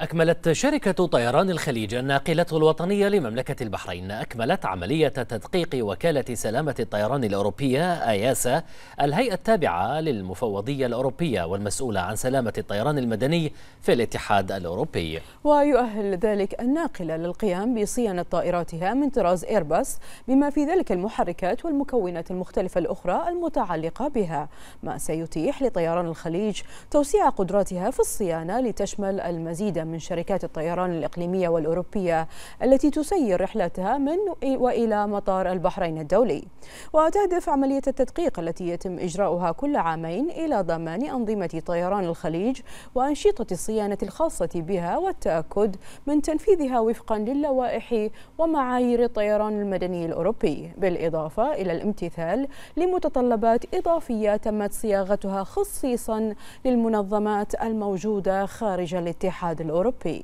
أكملت شركة طيران الخليج الناقلة الوطنية لمملكة البحرين أكملت عملية تدقيق وكالة سلامة الطيران الأوروبية آياسا الهيئة التابعة للمفوضية الأوروبية والمسؤولة عن سلامة الطيران المدني في الاتحاد الأوروبي ويؤهل ذلك الناقلة للقيام بصيانة طائراتها من طراز إيرباص بما في ذلك المحركات والمكونات المختلفة الأخرى المتعلقة بها ما سيتيح لطيران الخليج توسيع قدراتها في الصيانة لتشمل المزيد من شركات الطيران الإقليمية والأوروبية التي تسير رحلتها من وإلى مطار البحرين الدولي وتهدف عملية التدقيق التي يتم إجراؤها كل عامين إلى ضمان أنظمة طيران الخليج وأنشطة الصيانة الخاصة بها والتأكد من تنفيذها وفقا للوائح ومعايير الطيران المدني الأوروبي بالإضافة إلى الامتثال لمتطلبات إضافية تمت صياغتها خصيصا للمنظمات الموجودة خارج الاتحاد الأوروبي Oropi.